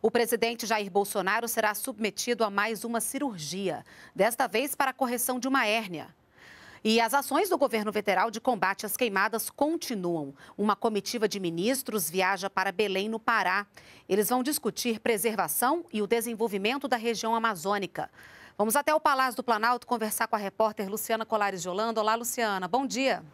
O presidente Jair Bolsonaro será submetido a mais uma cirurgia, desta vez para a correção de uma hérnia. E as ações do governo federal de combate às queimadas continuam. Uma comitiva de ministros viaja para Belém, no Pará. Eles vão discutir preservação e o desenvolvimento da região amazônica. Vamos até o Palácio do Planalto conversar com a repórter Luciana Colares de Holanda. Olá, Luciana. Bom dia.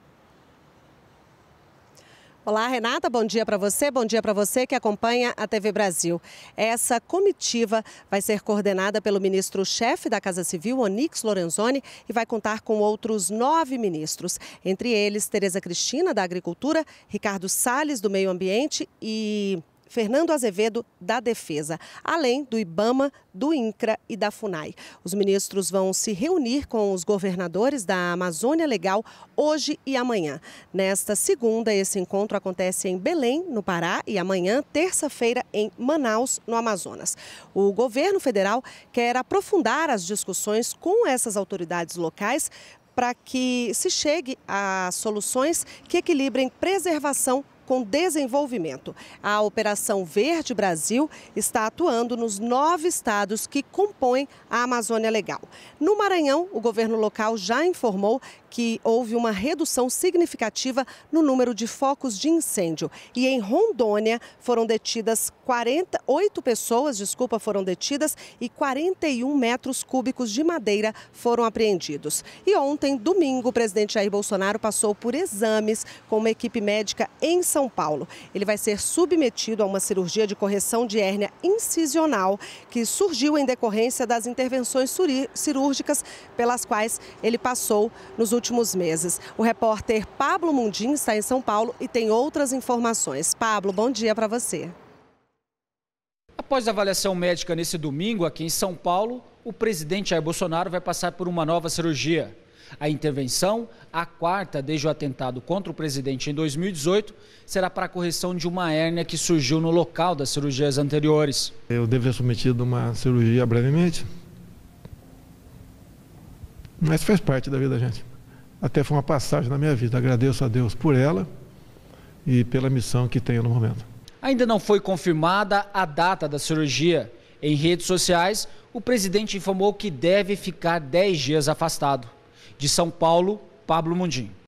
Olá, Renata, bom dia para você, bom dia para você que acompanha a TV Brasil. Essa comitiva vai ser coordenada pelo ministro-chefe da Casa Civil, Onix Lorenzoni, e vai contar com outros nove ministros, entre eles Tereza Cristina, da Agricultura, Ricardo Salles, do Meio Ambiente e Fernando Azevedo, da Defesa, além do IBAMA, do INCRA e da FUNAI. Os ministros vão se reunir com os governadores da Amazônia Legal hoje e amanhã. Nesta segunda, esse encontro acontece em Belém, no Pará, e amanhã, terça-feira, em Manaus, no Amazonas. O governo federal quer aprofundar as discussões com essas autoridades locais para que se chegue a soluções que equilibrem preservação com desenvolvimento. A Operação Verde Brasil está atuando nos nove estados que compõem a Amazônia Legal. No Maranhão, o governo local já informou que houve uma redução significativa no número de focos de incêndio. E em Rondônia foram detidas 48 pessoas, desculpa, foram detidas e 41 metros cúbicos de madeira foram apreendidos. E ontem, domingo, o presidente Jair Bolsonaro passou por exames com uma equipe médica em São Paulo. Ele vai ser submetido a uma cirurgia de correção de hérnia incisional que surgiu em decorrência das intervenções cirúrgicas pelas quais ele passou nos últimos últimos meses. O repórter Pablo Mundim está em São Paulo e tem outras informações. Pablo, bom dia para você. Após a avaliação médica nesse domingo aqui em São Paulo, o presidente Jair Bolsonaro vai passar por uma nova cirurgia. A intervenção, a quarta desde o atentado contra o presidente em 2018, será para a correção de uma hérnia que surgiu no local das cirurgias anteriores. Eu devo ser submetido uma cirurgia brevemente, mas faz parte da vida da gente até foi uma passagem na minha vida. Agradeço a Deus por ela e pela missão que tenho no momento. Ainda não foi confirmada a data da cirurgia. Em redes sociais, o presidente informou que deve ficar 10 dias afastado. De São Paulo, Pablo Mundim.